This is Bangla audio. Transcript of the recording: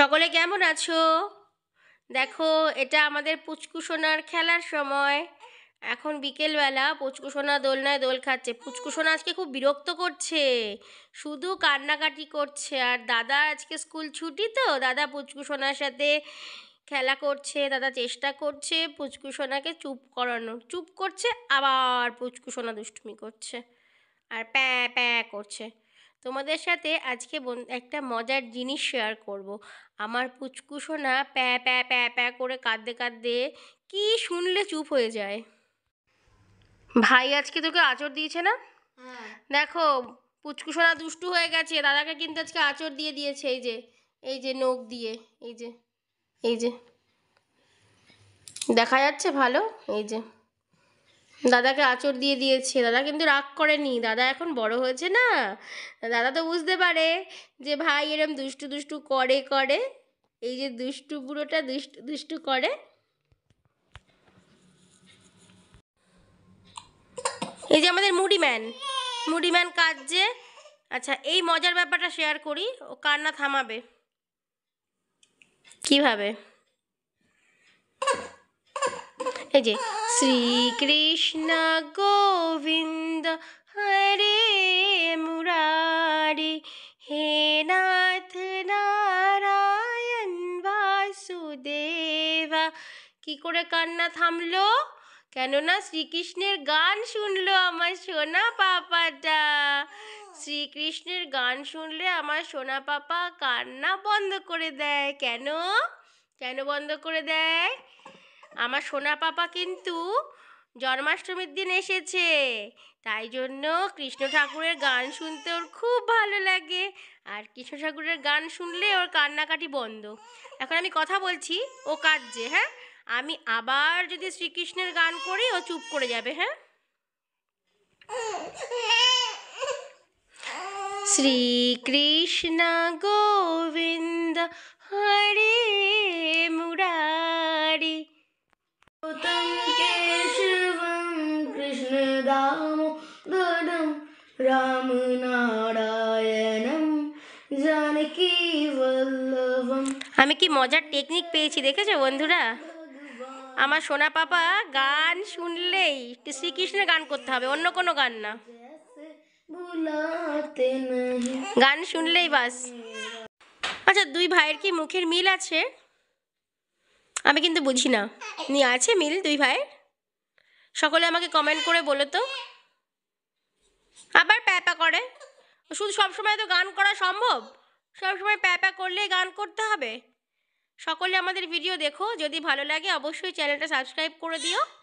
সকলে কেমন আছো দেখো এটা আমাদের পুচকু সোনার খেলার সময় এখন বিকেলবেলা পুচকু সোনা দোলনায় দোল খাচ্ছে পুচকু সোনা আজকে খুব বিরক্ত করছে শুধু কান্নাকাটি করছে আর দাদা আজকে স্কুল ছুটি তো দাদা পুচকু সোনার সাথে খেলা করছে দাদা চেষ্টা করছে পুচকু সোনাকে চুপ করানো চুপ করছে আবার পুচকু সোনা দুষ্টুমি করছে আর প্যা প্যা করছে তোমাদের সাথে আজকে একটা মজার জিনিস শেয়ার করব। আমার পুচকু না প্যা প্যা প্যা প্যা করে কাঁদতে কাঁদতে কি শুনলে চুপ হয়ে যায় ভাই আজকে তোকে আচর দিয়েছে না হ্যাঁ। দেখো পুচকুসোনা দুষ্টু হয়ে গেছে দাদাকে কিন্তু আজকে আচর দিয়ে দিয়েছে এই যে এই যে নখ দিয়ে এই যে এই যে দেখা যাচ্ছে ভালো এই যে দাদাকে আঁচড় দিয়ে দিয়েছে দাদা কিন্তু রাগ করেনি দাদা এখন বড় হয়েছে না দাদা তো বুঝতে পারে যে ভাই এরম দুষ্টু দুষ্টু করে করে এই যে দুষ্টু বুড়োটা দুষ্টু দুষ্টু করে এই যে আমাদের মুড়িম্যান মুডিম্যান কাজ যে আচ্ছা এই মজার ব্যাপারটা শেয়ার করি ও কান্না থামাবে কিভাবে এই যে শ্রীকৃষ্ণ গোবিন্দ হরে মুরারি হে নাথ নারায়ণ বাসুদেবা কি করে কান্না থামলো কেননা শ্রীকৃষ্ণের গান শুনলো আমার সোনা পাপাটা শ্রীকৃষ্ণের গান শুনলে আমার সোনা পাপা কান্না বন্ধ করে দেয় কেন কেন বন্ধ করে দেয় আমার সোনা পাপা কিন্তু জন্মাষ্টমীর দিন এসেছে তাই জন্য কৃষ্ণ ঠাকুরের গান শুনতে ওর খুব ভালো লাগে আর কৃষ্ণ ঠাকুরের গান শুনলে ওর কান্নাকাটি বন্ধ এখন আমি কথা বলছি ও কাঁদছে হ্যাঁ আমি আবার যদি শ্রীকৃষ্ণের গান করি ও চুপ করে যাবে হ্যাঁ শ্রীকৃষ্ণ গোবিন্দ হরে রামনারায়ণম জানকী বল্লভম আমি কি মজার টেকনিক পেয়েছি দেখেছো বন্ধুরা আমার সোনা পাপা গান শুনলেই শ্রীকৃষ্ণের গান করতে হবে অন্য কোনো গান না গান শুনলেই বাস আচ্ছা দুই ভাইয়ের কি মুখের মিল আছে আমি কিন্তু বুঝি না নিয়ে আছে মিল দুই ভাইয়ের সকলে আমাকে কমেন্ট করে বলো তো আবার প্যাপা করে শুধু সবসময় তো গান করা সম্ভব সবসময় প্যাপা করলে গান করতে হবে সকলে আমাদের ভিডিও দেখো যদি ভালো লাগে অবশ্যই চ্যানেলটা সাবস্ক্রাইব করে দিও